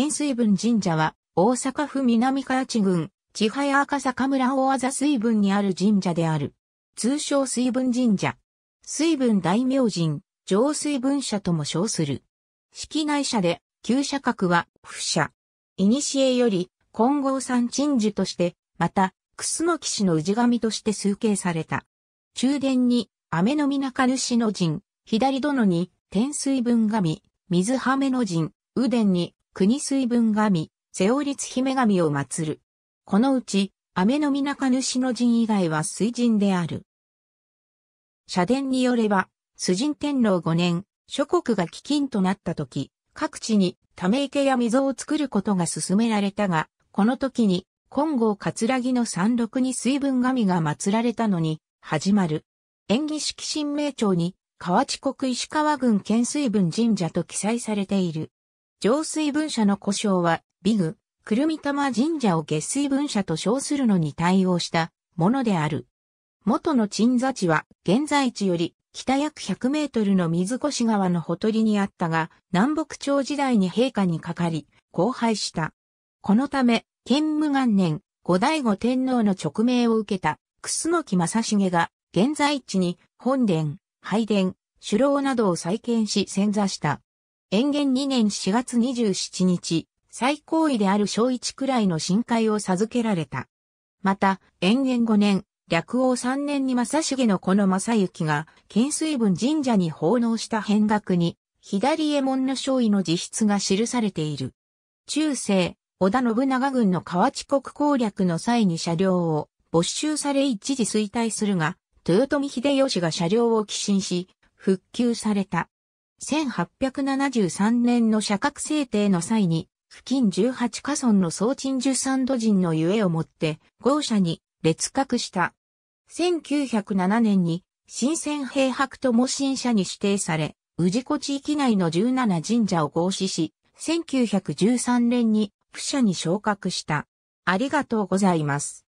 県水分神社は、大阪府南河内郡、千早赤坂村大麻水分にある神社である。通称水分神社。水分大明神、上水分社とも称する。式内社で、旧社格は、不社。古より、金剛山鎮守として、また、楠木氏の氏神として崇敬された。中殿に、雨の港主の陣、左殿に、天水分神、水はめの陣、右殿に、国水分神、瀬尾律姫神を祀る。このうち、雨の皆か主の陣以外は水神である。社殿によれば、崇神天皇5年、諸国が飢饉となった時、各地にため池や溝を作ることが進められたが、この時に、金剛葛城の山麓に水分神が祀られたのに、始まる。演技式神明町に、河内国石川郡県水分神社と記載されている。上水分社の故障は、ビグ、くるみ玉神社を下水分社と称するのに対応したものである。元の鎮座地は、現在地より北約100メートルの水越川のほとりにあったが、南北朝時代に陛下にかかり、荒廃した。このため、建武元年、後醍醐天皇の勅命を受けた、楠木正成が、現在地に、本殿、拝殿、首楼などを再建し、潜座した。延元2年4月27日、最高位である小一くらいの深海を授けられた。また、延元5年、略王3年に正重のこの正幸が、県水分神社に奉納した変額に、左衛門の勝尉の自筆が記されている。中世、織田信長軍の河内国攻略の際に車両を没収され一時衰退するが、豊臣秀吉が車両を寄進し、復旧された。1873年の社格制定の際に、付近18カ村の総鎮十三度人のゆえをもって、豪社に列格した。1907年に、新鮮平白とも新社に指定され、治子地域内の17神社を合祀し、1913年に、不社に昇格した。ありがとうございます。